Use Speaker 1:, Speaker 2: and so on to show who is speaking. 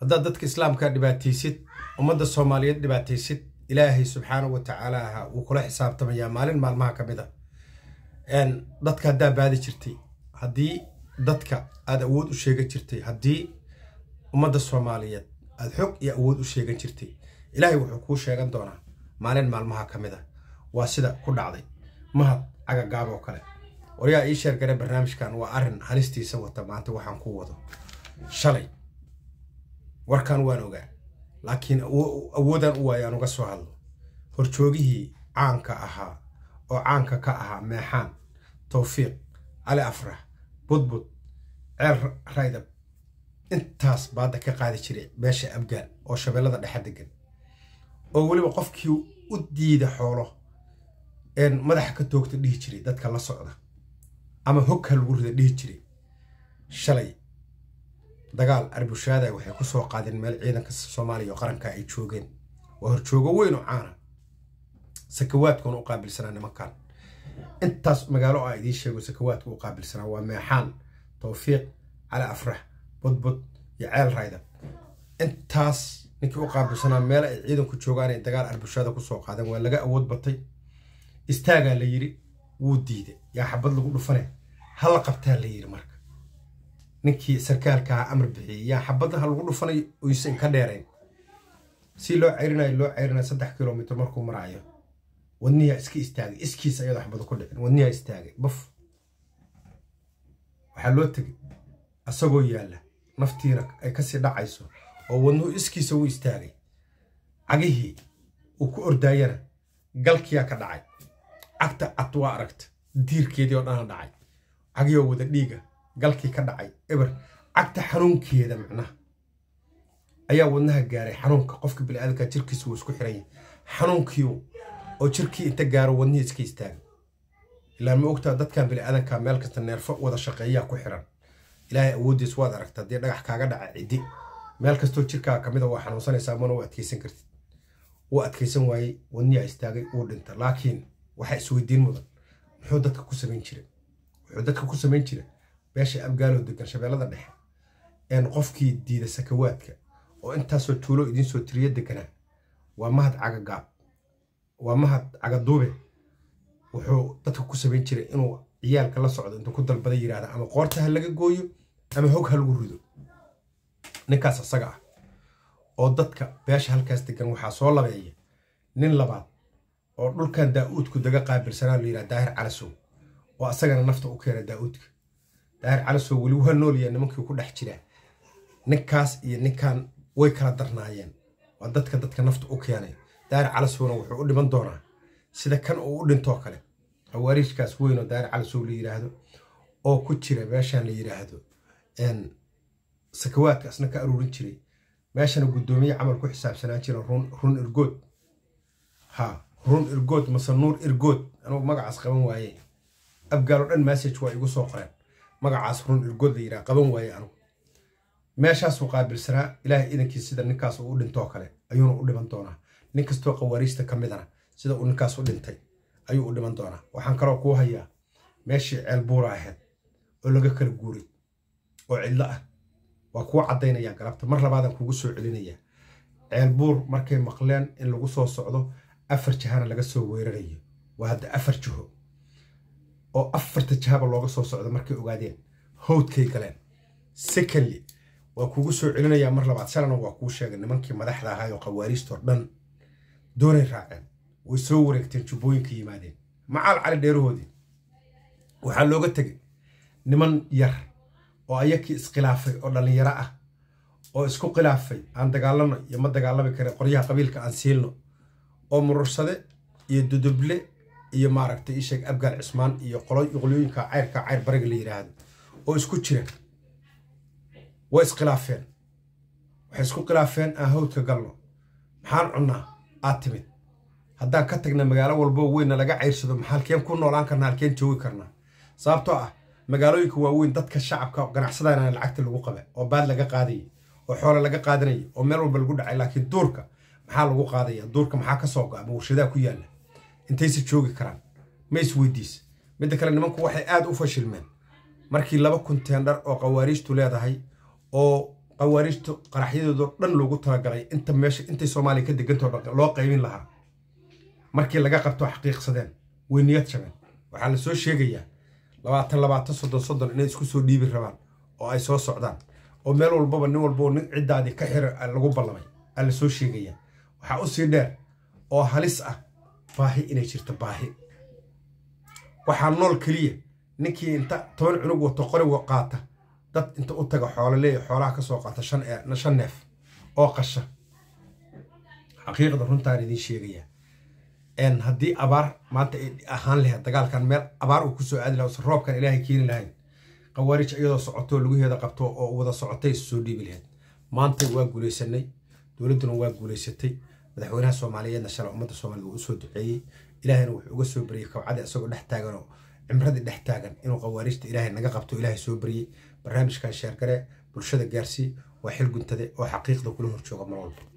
Speaker 1: haddaad dadka islaamka dhibaataysid ummadda soomaaliyeed dhibaataysid ilaahay subxaana wa tacaala wuu kula xisaabtamayaa maalin maalmaha ka mid a ah. dadka haddaa baadi jirtay haddii dadka aad awood u sheegan jirtay haddii ummadda soomaaliyeed aad xog iyo awood u sheegan jirtay ilaahay wuxuu kuu sheegan doonaa maalin maalmaha ka mid a ah. waa sida ku dhacday mahad cagagaaboo kale waryaa ii sheergare barnaamijkan waa arrin halistiisa wata maanta waxaan ku wado shalay warkan waan ogaa laakiin awoodan u waayaan uga soo hadlo horjoogihii caanka ahaa oo caanka ka ahaa meexaan towfiiq cali afrax budbud ceer raydab intaas baadda ka qaadi jiray meesha abgaan oo shabeellada dhexe degan oo weliba qofkii u diida xoolo madaxa ka toogta dhihi jiray dadka la socda ama hogka lagu rida dhihi jiray shalay dagaal arbushaada waxay ku soo qaadeen meel ciidanka soomaaliya oo qaranka ay joogeen waa horjoogo weyn oo caana ah. sakawaadkuna u qaabilsanaa nimankan intaas magaalo a idiin sheego sakawaadka u qaabilsanaa waa meexaan towfiiq cali afrax budbud iyo ceel rayda intaas ninkii u qaabilsanaa meel ay ciidanku joogaan ay dagaal arbushaada kusoo qaadeen waa laga awood batay istaagaa la yiri wuu diiday yaa xabad lagu dhufane hala qabtaa la yiri marka ninkii sarkaalkaha ah amar bixiyey yaa xabadaha lagu dhufanay oysan ka dheerayn si loo ceyrinayo loo ceyrinayo saddex kilomitr markuu marayo wadniyaa iska istaagay iskiis ayadoo xabado ku dhicin wadniyaa istaagay buf waxaa loo tegay asagoo yaalla naftiina ay kasii dhacayso oo wadnuhu iskiisa wuu istaagay cagihii uu ku ordaayana galkiyaa ka dhacay cagta cad waa aragta diirkeedii oo dhana dhacay cagiyoo wada dhiiga galkii ka dhacay eber cagta xanuunkeeda macnaha ayaa wadnaha gaaray xanuunka qofka biniaadamka jirkiisu wuu isku xiranya xanuunkii oo jirkii inta gaaro wadnihii iska istaagay ilaa ma ogtaa dadkan biniaadanka meel kasta neerfo wada shaqeeyaa ku xiran ilaahay awooddiis waad aragta dee dhagax kaaga dhaca ciddi meel kastoo jirkaa ka mida waa xanuunsanaysaa mana u adkaysan kartid wuu adkaysan waayey wadniha istaagay uu dhinta laakiin waxaa isweydiin mudan muxuu dadka ku samayn jira muxuu dadka ku samayn jira beesha abgaalo degan shabeellada dhexe qofkii diida sakawaadka oo intaasoo tuulo idiinsoo tiriyo deganaa waa mahad cagagaab waa mahad cagaduube wuxuu dadka ku samayn jiray inuu ciyaalka la socdo intuu ku dalbada yirahda ama qoorta ha laga gooyo ama hog ha lagu rido ninkaas isaga ah oo dadka beesha halkaas degan waxaa soo labeeya nin labaad oo dhulkan daa'uudku daga qaabilsanaa la yidhaha daahir calasow oo asagana nafta u keena daa'uudka dheer calisow weli waa noolya nimankii ku dhex jira ninkaas iyo ninkan way kala darnaayeen waa dadka dadka nafta u keenay daari calasowna wuxuu u dhiman doonaa sida kan uu u dhintoo kale xawaariijkaas weynoo daari calisow la yiraahdo oo ku jira meeshaan la yiraahdo sakawaadka asna ka aruurin jiray meeshana guddoomiye camal ku xisaabsanaan jira run irgood ha run irgood mase nuur irgood anuu magacaas qaban waaye abgaalo dhan message waa igu soo qoreen magacaas run ilgood la yiraa qaban waaye anugu meeshaasuu qaabilsanaa ilaahay idankii sida ninkaas uu u dhintoo kale ayuuna u dhiman doonaa nin kastoo khawaariijta ka midana sida uu ninkaas u dhintay ayuu u dhiman doonaa waxaan kaloo kuu hayaa meeshii ceel buura ahayd oo laga kala guuray oo cidlo ah waa kuu caddaynayaa galabta mar labaadaan kuugu soo celinayaa ceel buur markay maqleen in lagu soo socdo afar jahana laga soo weerarayo waa hadda afar jiho oo afarta jahaba looga soo socda markay ogaadeen howdkay galeen secondly waa kugu soo celinayaa mar labaad shalana waa kuu sheegay nimankii madaxda ahaay oo qawaariistoo dhan doonay raaceen way soo wareegteen jubbooyinka yimaadeen macaal cali dheerahoodii waxaa looga tegay niman yar oo ayakii iskhilaafay oo dhallinyaro ah oo isku khilaafay aan dagaalano iyo ma dagaalami karin qoryaha qabiilka aan siilno oo murursade iyo dodoble iyo maaragta isheeg abgaal cismaan iyo qolyooyinka cayrka cayr bariga la yidhaahdo oo isku jireen way iskhilaafeen waxay isku khilaafeen aan ah, hawdka galno maxaan cunnaa aad timid haddaan ka tagna magaalo walboo weynna laga cayrsado maxaalkeen ku noolaan karna halkeen joogi karnaa sababtoo ah magaalooyinka waaweyn dadka shacabka ganacsadaana lacagta lagu qaba oo baad laga qaadaya oo xoole laga qaadanaya oo meel walba lagu dhacay laakiin duurka maxaa lagu qaadaya duurka maxaa ka soo go'a ma warshadaa ku yaalla intaysa joogi karaan ma isweydiisa midda kale nimanku waxay aada u fashilmeen markii laba kontendar oo qawaariijtu leedahay oo qawaariijtu qaraxyadoodoo dhan loogu talagalay inta meesha intay soomaaliya ka degantao loo qaybin lahaa markii laga qabto xaqiiqsadeen way niyad jabeen waxaa la soo sheegayaa labaatan labaatan soddon soddon inay isku soo dhiibi rabaan oo ay soo socdaan oo meel walbaba nin walbao nin ciddaadii ka xira ah, lagu ballamay aa la soo sheegayaa waxaa u dheer oo halis ah faahi inay jirto baahi waxaa nool keliya ninkii inta toban cunug wato qoriga qaata dad inta u taga xoolo leeya xoolaha kasoo qaata shan neef oo qasha xaqiiqda runtaan idin sheegaya haddii abaar maanta ay ahaan lahayd dagaalkan meel abaar uu kusoo aadi laha roobkan ilaahay keeni lahayn qawaarij iyadoo socotoo laguheeda qabto oo wada socotay soo dhiibi lahayd maanta waa guulaysanay dowladduna waa guulaysatay madaxweynaha soomaaliyeedna shalay ummadda soomaaliyed uu usoo duceeyey ilaahayna wuxuu uga soo beriyey kawcada isagoo dhex taaganoo cimradii dhex taagan inuu qawaariijta ilaahay naga qabto ilaahay soo beriyey barnaamijkan sheergare bulshada gaarsii waa xil guntade oo xaqiiqda kula horjooga mar walba